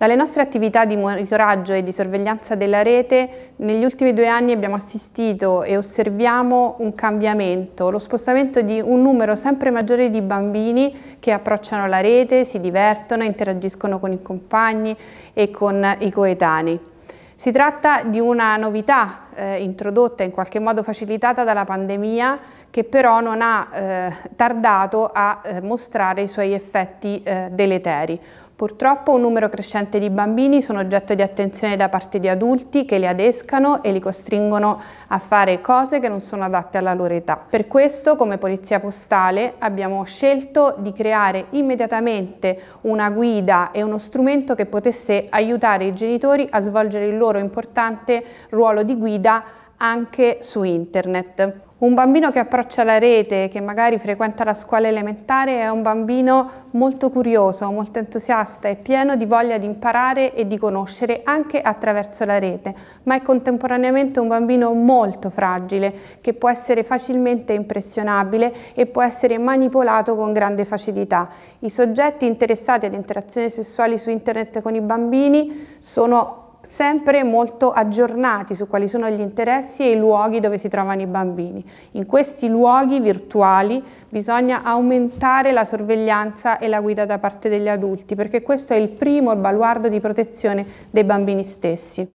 Dalle nostre attività di monitoraggio e di sorveglianza della rete, negli ultimi due anni abbiamo assistito e osserviamo un cambiamento, lo spostamento di un numero sempre maggiore di bambini che approcciano la rete, si divertono, interagiscono con i compagni e con i coetanei. Si tratta di una novità eh, introdotta in qualche modo facilitata dalla pandemia che però non ha eh, tardato a eh, mostrare i suoi effetti eh, deleteri. Purtroppo un numero crescente di bambini sono oggetto di attenzione da parte di adulti che li adescano e li costringono a fare cose che non sono adatte alla loro età. Per questo, come Polizia Postale, abbiamo scelto di creare immediatamente una guida e uno strumento che potesse aiutare i genitori a svolgere il loro importante ruolo di guida visibilità anche su internet. Un bambino che approccia la rete, che magari frequenta la scuola elementare, è un bambino molto curioso, molto entusiasta e pieno di voglia di imparare e di conoscere anche attraverso la rete, ma è contemporaneamente un bambino molto fragile, che può essere facilmente impressionabile e può essere manipolato con grande facilità. I soggetti interessati ad interazioni sessuali su internet con i bambini sono sempre molto aggiornati su quali sono gli interessi e i luoghi dove si trovano i bambini. In questi luoghi virtuali bisogna aumentare la sorveglianza e la guida da parte degli adulti, perché questo è il primo baluardo di protezione dei bambini stessi.